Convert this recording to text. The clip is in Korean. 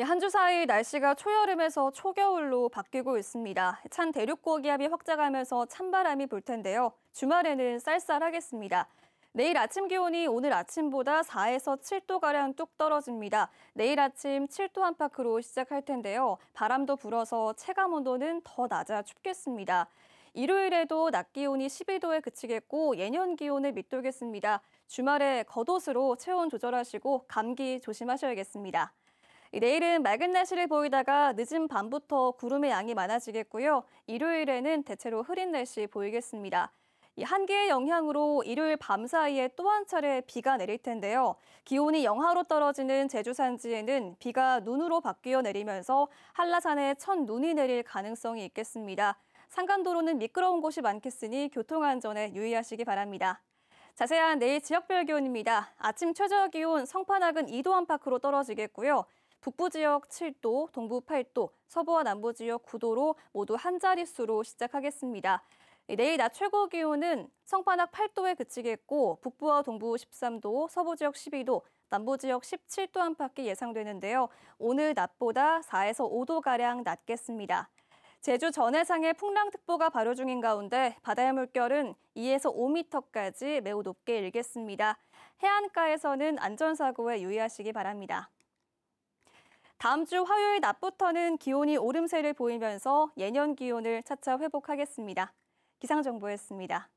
예, 한주 사이 날씨가 초여름에서 초겨울로 바뀌고 있습니다. 찬 대륙 고기압이 확장하면서 찬바람이 불 텐데요. 주말에는 쌀쌀하겠습니다. 내일 아침 기온이 오늘 아침보다 4에서 7도가량 뚝 떨어집니다. 내일 아침 7도 안팎으로 시작할 텐데요. 바람도 불어서 체감 온도는 더 낮아 춥겠습니다. 일요일에도 낮 기온이 12도에 그치겠고 예년 기온을 밑돌겠습니다. 주말에 겉옷으로 체온 조절하시고 감기 조심하셔야겠습니다. 내일은 맑은 날씨를 보이다가 늦은 밤부터 구름의 양이 많아지겠고요. 일요일에는 대체로 흐린 날씨 보이겠습니다. 이 한기의 영향으로 일요일 밤 사이에 또 한 차례 비가 내릴 텐데요. 기온이 영하로 떨어지는 제주 산지에는 비가 눈으로 바뀌어 내리면서 한라산에 첫 눈이 내릴 가능성이 있겠습니다. 산간도로는 미끄러운 곳이 많겠으니 교통안전에 유의하시기 바랍니다. 자세한 내일 지역별 기온입니다. 아침 최저 기온 성판악은 2도 안팎으로 떨어지겠고요. 북부 지역 7도, 동부 8도, 서부와 남부 지역 9도로 모두 한 자릿수로 시작하겠습니다. 네, 내일 낮 최고 기온은 성판악 8도에 그치겠고 북부와 동부 13도, 서부 지역 12도, 남부 지역 17도 안팎이 예상되는데요. 오늘 낮보다 4에서 5도 가량 낮겠습니다. 제주 전해상에 풍랑특보가 발효 중인 가운데 바다의 물결은 2에서 5m까지 매우 높게 일겠습니다. 해안가에서는 안전사고에 유의하시기 바랍니다. 다음 주 화요일 낮부터는 기온이 오름세를 보이면서 예년 기온을 차차 회복하겠습니다. 기상정보였습니다.